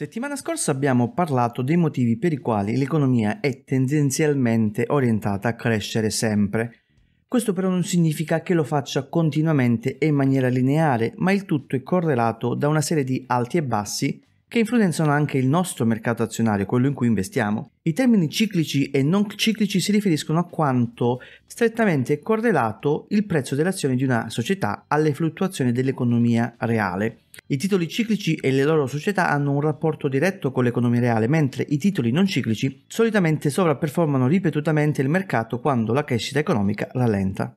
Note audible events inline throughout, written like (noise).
Settimana scorsa abbiamo parlato dei motivi per i quali l'economia è tendenzialmente orientata a crescere sempre. Questo però non significa che lo faccia continuamente e in maniera lineare, ma il tutto è correlato da una serie di alti e bassi che influenzano anche il nostro mercato azionario, quello in cui investiamo. I termini ciclici e non ciclici si riferiscono a quanto strettamente è correlato il prezzo delle azioni di una società alle fluttuazioni dell'economia reale. I titoli ciclici e le loro società hanno un rapporto diretto con l'economia reale, mentre i titoli non ciclici solitamente sovraperformano ripetutamente il mercato quando la crescita economica rallenta.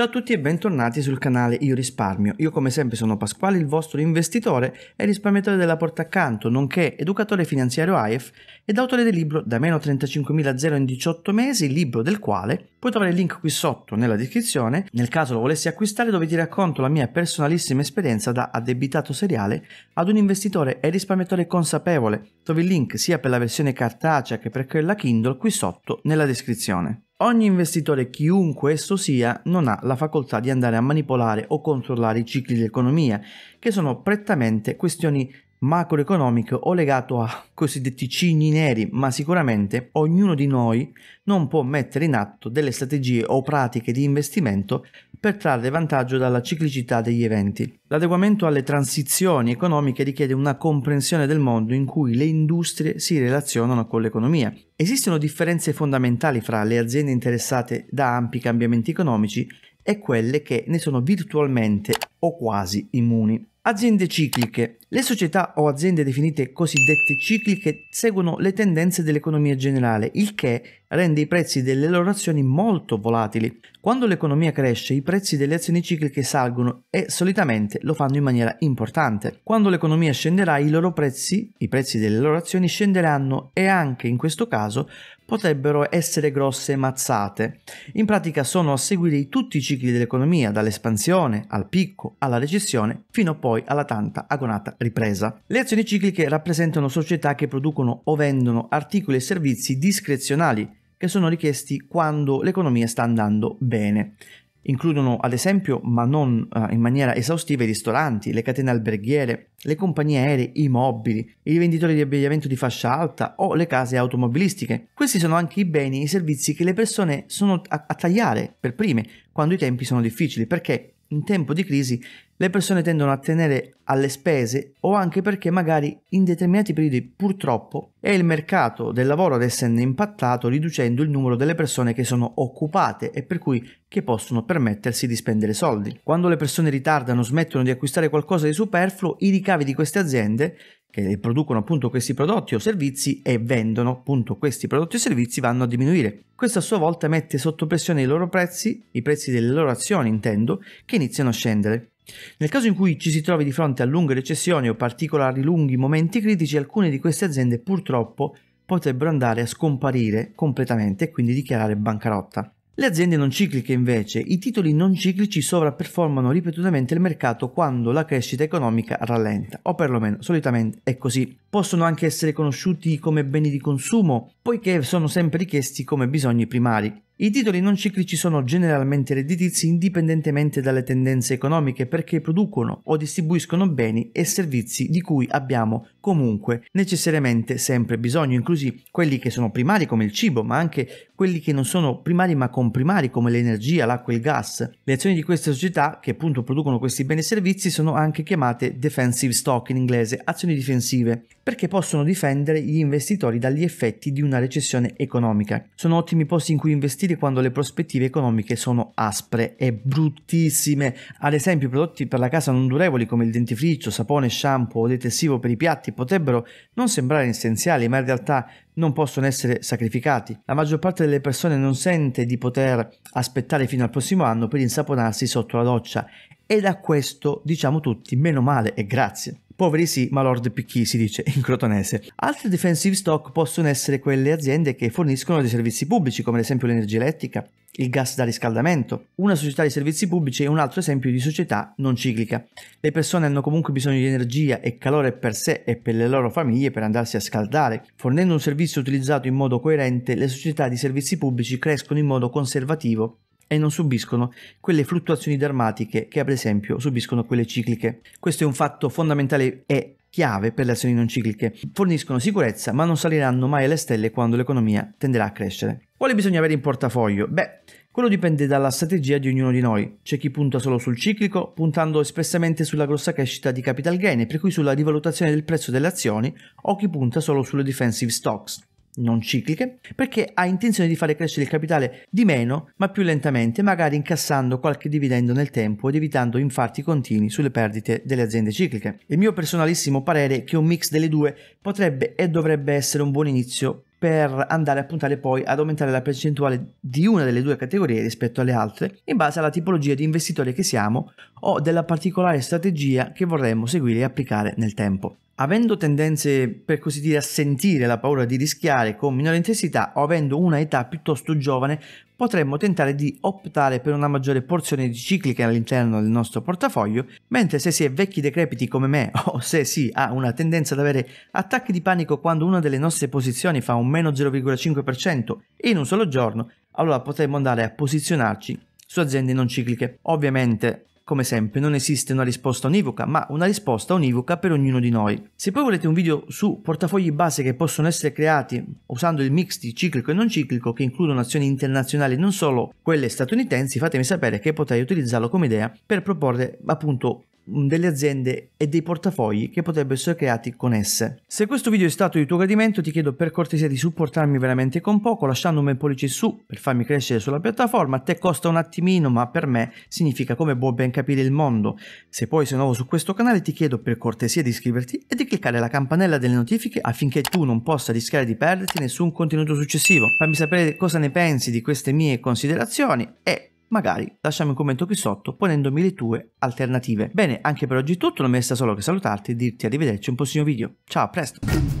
Ciao a tutti e bentornati sul canale Io Risparmio. Io come sempre sono Pasquale, il vostro investitore e risparmiatore della porta accanto, nonché educatore finanziario AIF ed autore del libro Da meno 35.000 in 18 mesi, libro del quale puoi trovare il link qui sotto nella descrizione, nel caso lo volessi acquistare dove ti racconto la mia personalissima esperienza da addebitato seriale ad un investitore e risparmiatore consapevole. Trovi il link sia per la versione cartacea che per quella Kindle qui sotto nella descrizione. Ogni investitore, chiunque esso sia, non ha la facoltà di andare a manipolare o controllare i cicli dell'economia, che sono prettamente questioni macroeconomico o legato a cosiddetti cigni neri, ma sicuramente ognuno di noi non può mettere in atto delle strategie o pratiche di investimento per trarre vantaggio dalla ciclicità degli eventi. L'adeguamento alle transizioni economiche richiede una comprensione del mondo in cui le industrie si relazionano con l'economia. Esistono differenze fondamentali fra le aziende interessate da ampi cambiamenti economici e quelle che ne sono virtualmente o quasi immuni. Aziende cicliche. Le società o aziende definite cosiddette cicliche seguono le tendenze dell'economia generale, il che rende i prezzi delle loro azioni molto volatili. Quando l'economia cresce, i prezzi delle azioni cicliche salgono e solitamente lo fanno in maniera importante. Quando l'economia scenderà, i loro prezzi, i prezzi delle loro azioni scenderanno e anche in questo caso potrebbero essere grosse mazzate. In pratica sono a seguire tutti i cicli dell'economia, dall'espansione al picco alla recessione, fino poi alla tanta agonata ripresa. Le azioni cicliche rappresentano società che producono o vendono articoli e servizi discrezionali che sono richiesti quando l'economia sta andando bene. Includono ad esempio, ma non eh, in maniera esaustiva, i ristoranti, le catene alberghiere, le compagnie aeree, i mobili, i venditori di abbigliamento di fascia alta o le case automobilistiche. Questi sono anche i beni e i servizi che le persone sono a tagliare per prime quando i tempi sono difficili, perché in tempo di crisi le persone tendono a tenere alle spese o anche perché magari in determinati periodi purtroppo è il mercato del lavoro ad esserne impattato riducendo il numero delle persone che sono occupate e per cui che possono permettersi di spendere soldi. Quando le persone ritardano smettono di acquistare qualcosa di superfluo, i ricavi di queste aziende che producono appunto questi prodotti o servizi e vendono appunto questi prodotti o servizi vanno a diminuire. Questo a sua volta mette sotto pressione i loro prezzi, i prezzi delle loro azioni intendo, che iniziano a scendere. Nel caso in cui ci si trovi di fronte a lunghe recessioni o particolari lunghi momenti critici, alcune di queste aziende purtroppo potrebbero andare a scomparire completamente e quindi dichiarare bancarotta. Le aziende non cicliche invece, i titoli non ciclici sovraperformano ripetutamente il mercato quando la crescita economica rallenta, o perlomeno solitamente è così. Possono anche essere conosciuti come beni di consumo, poiché sono sempre richiesti come bisogni primari, i titoli non ciclici sono generalmente redditizi indipendentemente dalle tendenze economiche perché producono o distribuiscono beni e servizi di cui abbiamo comunque necessariamente sempre bisogno, inclusi quelli che sono primari come il cibo, ma anche quelli che non sono primari ma comprimari come l'energia, l'acqua e il gas. Le azioni di queste società che appunto producono questi beni e servizi sono anche chiamate defensive stock in inglese, azioni difensive, perché possono difendere gli investitori dagli effetti di una recessione economica. Sono ottimi posti in cui investire utili quando le prospettive economiche sono aspre e bruttissime. Ad esempio, i prodotti per la casa non durevoli come il dentifricio, sapone, shampoo o detersivo per i piatti potrebbero non sembrare essenziali, ma in realtà non possono essere sacrificati. La maggior parte delle persone non sente di poter aspettare fino al prossimo anno per insaponarsi sotto la doccia e da questo diciamo tutti meno male e grazie. Poveri sì, ma lord picchi si dice in crotonese. Altri defensive stock possono essere quelle aziende che forniscono dei servizi pubblici, come ad esempio l'energia elettrica, il gas da riscaldamento. Una società di servizi pubblici è un altro esempio di società non ciclica. Le persone hanno comunque bisogno di energia e calore per sé e per le loro famiglie per andarsi a scaldare. Fornendo un servizio utilizzato in modo coerente, le società di servizi pubblici crescono in modo conservativo e non subiscono quelle fluttuazioni drammatiche che ad esempio subiscono quelle cicliche. Questo è un fatto fondamentale e chiave per le azioni non cicliche. Forniscono sicurezza ma non saliranno mai alle stelle quando l'economia tenderà a crescere. Quale bisogna avere in portafoglio? Beh, quello dipende dalla strategia di ognuno di noi. C'è chi punta solo sul ciclico, puntando espressamente sulla grossa crescita di capital gain, per cui sulla rivalutazione del prezzo delle azioni, o chi punta solo sulle defensive stocks non cicliche, perché ha intenzione di fare crescere il capitale di meno, ma più lentamente, magari incassando qualche dividendo nel tempo ed evitando infarti continui sulle perdite delle aziende cicliche. Il mio personalissimo parere è che un mix delle due potrebbe e dovrebbe essere un buon inizio per andare a puntare poi ad aumentare la percentuale di una delle due categorie rispetto alle altre, in base alla tipologia di investitore che siamo o della particolare strategia che vorremmo seguire e applicare nel tempo avendo tendenze per così dire a sentire la paura di rischiare con minore intensità o avendo una età piuttosto giovane, potremmo tentare di optare per una maggiore porzione di cicliche all'interno del nostro portafoglio, mentre se si è vecchi decrepiti come me (laughs) o se si ha una tendenza ad avere attacchi di panico quando una delle nostre posizioni fa un meno 0,5% in un solo giorno, allora potremmo andare a posizionarci su aziende non cicliche. Ovviamente come sempre non esiste una risposta univoca, ma una risposta univoca per ognuno di noi. Se poi volete un video su portafogli base che possono essere creati usando il mix di ciclico e non ciclico che includono azioni internazionali non solo quelle statunitensi, fatemi sapere che potrei utilizzarlo come idea per proporre appunto mm, delle aziende e dei portafogli che potrebbero essere creati con esse. Se questo video è stato di tuo gradimento ti chiedo per cortesia di supportarmi veramente con poco lasciando un bel pollice su per farmi crescere sulla piattaforma, a te costa un attimino ma per me significa come buon ben capito capire il mondo. Se poi sei nuovo su questo canale ti chiedo per cortesia di iscriverti e di cliccare la campanella delle notifiche affinché tu non possa rischiare di perderti nessun contenuto successivo. Fammi sapere cosa ne pensi di queste mie considerazioni e magari lasciami un commento qui sotto ponendomi le tue alternative. Bene, anche per oggi è tutto, non mi resta solo che salutarti e dirti arrivederci in un prossimo video. Ciao, a presto!